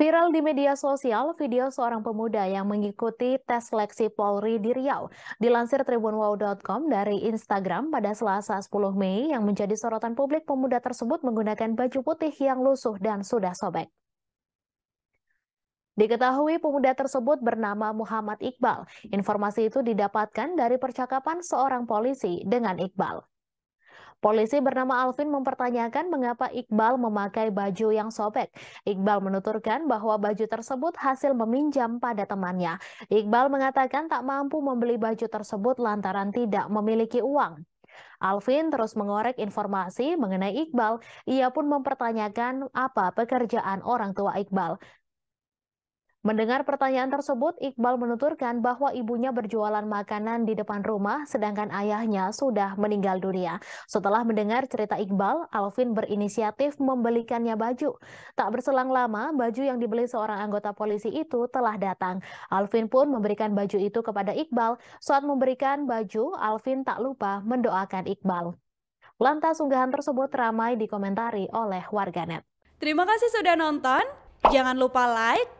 Viral di media sosial, video seorang pemuda yang mengikuti tes seleksi Polri di Riau. Dilansir tribunwow.com dari Instagram pada selasa 10 Mei yang menjadi sorotan publik pemuda tersebut menggunakan baju putih yang lusuh dan sudah sobek. Diketahui pemuda tersebut bernama Muhammad Iqbal. Informasi itu didapatkan dari percakapan seorang polisi dengan Iqbal. Polisi bernama Alvin mempertanyakan mengapa Iqbal memakai baju yang sobek. Iqbal menuturkan bahwa baju tersebut hasil meminjam pada temannya. Iqbal mengatakan tak mampu membeli baju tersebut lantaran tidak memiliki uang. Alvin terus mengorek informasi mengenai Iqbal. Ia pun mempertanyakan apa pekerjaan orang tua Iqbal. Mendengar pertanyaan tersebut, Iqbal menuturkan bahwa ibunya berjualan makanan di depan rumah, sedangkan ayahnya sudah meninggal dunia. Setelah mendengar cerita Iqbal, Alvin berinisiatif membelikannya baju. Tak berselang lama, baju yang dibeli seorang anggota polisi itu telah datang. Alvin pun memberikan baju itu kepada Iqbal. Saat memberikan baju, Alvin tak lupa mendoakan Iqbal. Lantas unggahan tersebut ramai dikomentari oleh warganet. Terima kasih sudah nonton. Jangan lupa like,